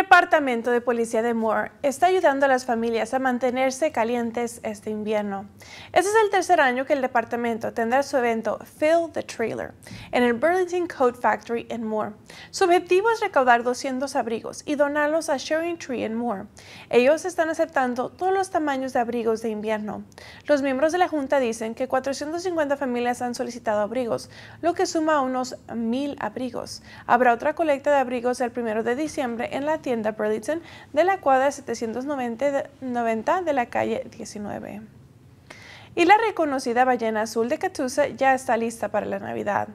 departamento de policía de Moore está ayudando a las familias a mantenerse calientes este invierno. Este es el tercer año que el departamento tendrá su evento Fill the Trailer en el Burlington Coat Factory en Moore. Su objetivo es recaudar 200 abrigos y donarlos a Sharing Tree en Moore. Ellos están aceptando todos los tamaños de abrigos de invierno. Los miembros de la junta dicen que 450 familias han solicitado abrigos, lo que suma a unos 1000 abrigos. Habrá otra colecta de abrigos el primero de diciembre en la tienda Burlington de la cuadra 790 de la calle 19. Y la reconocida ballena azul de Catusa ya está lista para la Navidad.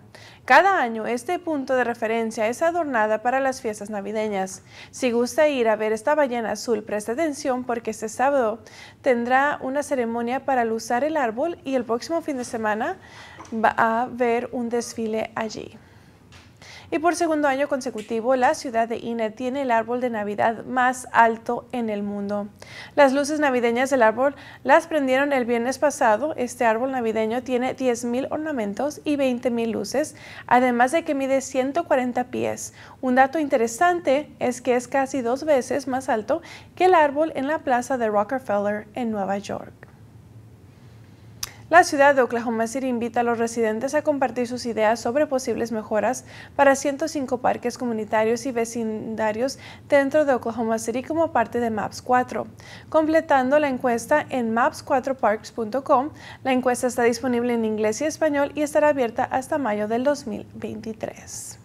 Cada año este punto de referencia es adornada para las fiestas navideñas. Si gusta ir a ver esta ballena azul, presta atención porque este sábado tendrá una ceremonia para luzar el árbol y el próximo fin de semana va a haber un desfile allí. Y por segundo año consecutivo, la ciudad de Ine tiene el árbol de Navidad más alto en el mundo. Las luces navideñas del árbol las prendieron el viernes pasado. Este árbol navideño tiene 10.000 ornamentos y 20.000 luces, además de que mide 140 pies. Un dato interesante es que es casi dos veces más alto que el árbol en la plaza de Rockefeller en Nueva York. La ciudad de Oklahoma City invita a los residentes a compartir sus ideas sobre posibles mejoras para 105 parques comunitarios y vecindarios dentro de Oklahoma City como parte de MAPS 4. Completando la encuesta en maps4parks.com, la encuesta está disponible en inglés y español y estará abierta hasta mayo del 2023.